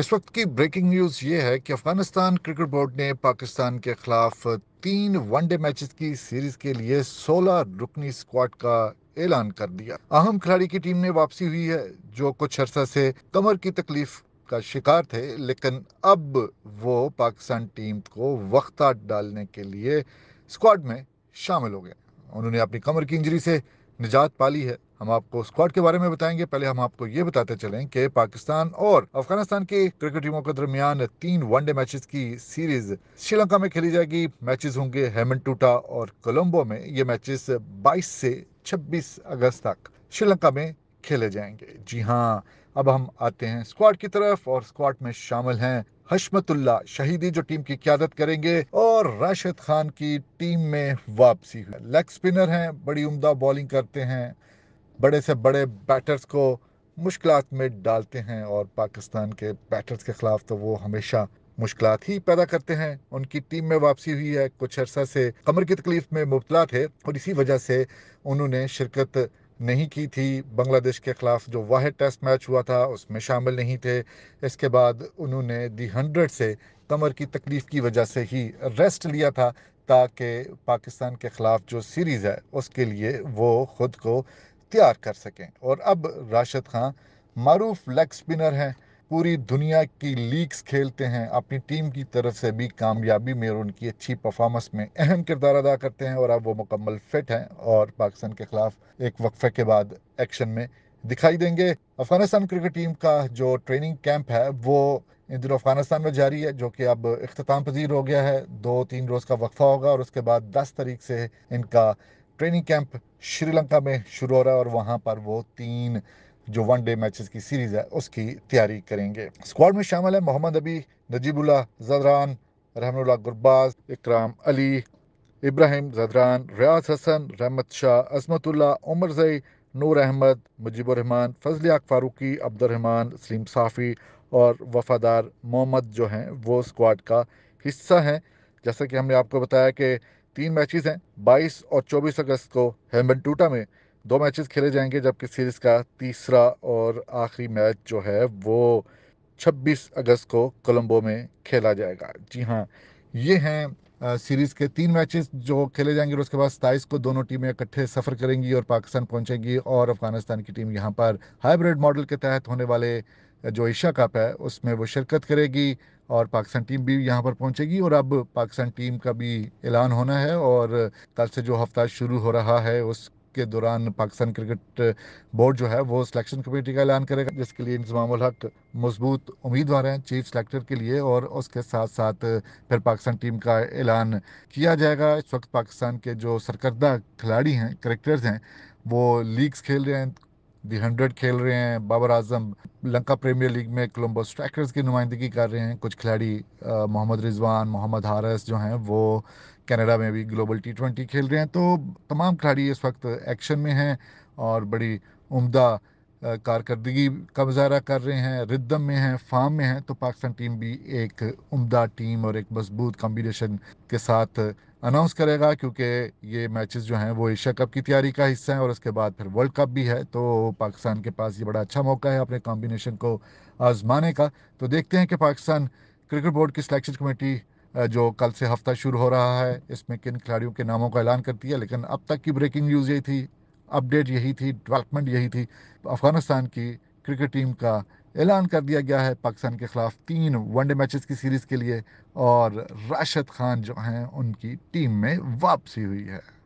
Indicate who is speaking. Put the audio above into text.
Speaker 1: इस वक्त की ब्रेकिंग न्यूज़ ये है कि अफगानिस्तान क्रिकेट बोर्ड ने पाकिस्तान के खिलाफ तीन वनडे मैचेस की सीरीज के लिए 16 रुकनी स्क्वाड का ऐलान कर दिया अहम खिलाड़ी की टीम में वापसी हुई है जो कुछ अरसा से कमर की तकलीफ का शिकार थे लेकिन अब वो पाकिस्तान टीम को वक्ता डालने के लिए स्क्वाड में शामिल हो गए उन्होंने अपनी कमर की इंजरी से निजात पाली है हम आपको स्क्वाड के बारे में बताएंगे पहले हम आपको ये बताते चलें कि पाकिस्तान और अफगानिस्तान की क्रिकेट टीमों के दरमियान तीन वनडे मैचेस की सीरीज श्रीलंका में खेली जाएगी मैचेस होंगे हेमन टूटा और कोलंबो में ये मैचेस 22 से 26 अगस्त तक श्रीलंका में खेले जाएंगे जी हाँ अब हम आते हैं स्क्वाड की तरफ और स्क्वाड में शामिल हैं हशमतुल्ला शहीदी जो टीम की क्यादत करेंगे और राशिद खान की टीम में वापसी है लेग स्पिनर हैं बड़ी उम्दा बॉलिंग करते हैं बड़े से बड़े बैटर्स को मुश्किल में डालते हैं और पाकिस्तान के बैटर्स के ख़िलाफ़ तो वो हमेशा मुश्किल ही पैदा करते हैं उनकी टीम में वापसी हुई है कुछ अर्सा से कमर की तकलीफ में मुबतला थे और इसी वजह से उन्होंने शिरकत नहीं की थी बांग्लादेश के ख़िलाफ़ जो वाद टेस्ट मैच हुआ था उसमें शामिल नहीं थे इसके बाद उन्होंने दी हंड्रेड से कमर की तकलीफ़ की वजह से ही रेस्ट लिया था ताकि पाकिस्तान के ख़िलाफ़ जो सीरीज़ है उसके लिए वो ख़ुद को तैयार कर सकें और अब राशिद खान मरूफ लेग स्पिनर हैं पूरी दुनिया की लीग्स खेलते हैं अपनी टीम की तरफ से भी कामयाबी में और उनकी अच्छी परफॉर्मेंस में अहम किरदार अदा करते हैं और अब वो मुकम्मल फिट हैं और पाकिस्तान के खिलाफ एक वक्फे के बाद एक्शन में दिखाई देंगे अफगानिस्तान क्रिकेट टीम का जो ट्रेनिंग कैंप है वो इन दिनों अफगानिस्तान में जारी है जो कि अब अख्ताम पजीर हो गया है दो तीन रोज़ का वक्फा होगा और उसके बाद दस तारीख से इनका ट्रेनिंग कैंप श्रीलंका में शुरू हो रहा है और वहाँ पर वो तीन जो वन डे मैचेस की सीरीज है उसकी तैयारी करेंगे स्क्वाड में शामिल है मोहम्मद अबी नजीबुल्ला जदरान रहमनुल्ला गुरबाज इकराम अली इब्राहिम जदरान रियाज हसन रहमत शाह अजमतुल्ला उमर जई नूर अहमद मुजीबरहमान फजलियाक फारूकी अब्दुलरहमान सलीम साफ़ी और वफादार मोहम्मद जो हैं वो स्क्वाड का हिस्सा हैं जैसा कि हमने आपको बताया कि तीन मैचेस हैं 22 और 24 अगस्त को हेमन टूटा में दो मैचेस खेले जाएंगे जबकि सीरीज़ का तीसरा और आखिरी मैच जो है वो 26 अगस्त को कोलंबो में खेला जाएगा जी हाँ ये हैं सीरीज़ के तीन मैचेस जो खेले जाएंगे और उसके बाद सताईस को दोनों टीमें इकट्ठे सफ़र करेंगी और पाकिस्तान पहुंचेंगी और अफ़गानिस्तान की टीम यहाँ पर हाइब्रिड मॉडल के तहत होने वाले जो एशिया कप है उसमें वो शिरकत करेगी और पाकिस्तान टीम भी यहाँ पर पहुंचेगी और अब पाकिस्तान टीम का भी ऐलान होना है और कल से जो हफ्ता शुरू हो रहा है उस के दौरान पाकिस्तान क्रिकेट बोर्ड जो है वो सिलेक्शन कमेटी का ऐलान करेगा जिसके लिए इंजमाम हक मजबूत उम्मीदवार हैं चीफ सेलेक्टर के लिए और उसके साथ साथ फिर पाकिस्तान टीम का ऐलान किया जाएगा इस वक्त पाकिस्तान के जो सरकर्दा खिलाड़ी हैं क्रिकेटर्स हैं वो लीग्स खेल रहे हैं दी हंड्रेड खेल रहे हैं बाबर आजम लंका प्रीमियर लीग में कोलम्बो स्ट्राइकर्स की नुमाइंदगी कर रहे हैं कुछ खिलाड़ी मोहम्मद रिजवान मोहम्मद हारस जो हैं वो कनाडा में भी ग्लोबल टी ट्वेंटी खेल रहे हैं तो तमाम खिलाड़ी इस वक्त एक्शन में हैं और बड़ी उम्दा कारकर्दगी का मुजाहरा कर रहे हैं रिदम में हैं फार्म में हैं तो पाकिस्तान टीम भी एक उम्दा टीम और एक मजबूत कॉम्बिनेशन के साथ अनाउंस करेगा क्योंकि ये मैचेस जो हैं वो एशिया कप की तैयारी का हिस्सा हैं और उसके बाद फिर वर्ल्ड कप भी है तो पाकिस्तान के पास ये बड़ा अच्छा मौका है अपने कॉम्बिनेशन को आजमाने का तो देखते हैं कि पाकिस्तान क्रिकेट बोर्ड की सिलेक्शन कमेटी जो कल से हफ्ता शुरू हो रहा है इसमें किन खिलाड़ियों के नामों का ऐलान करती है लेकिन अब तक की ब्रेकिंग न्यूज़ यही थी अपडेट यही थी डेवलपमेंट यही थी अफगानिस्तान की क्रिकेट टीम का ऐलान कर दिया गया है पाकिस्तान के ख़िलाफ़ तीन वनडे मैचेस की सीरीज़ के लिए और राशिद खान जो हैं उनकी टीम में वापसी हुई है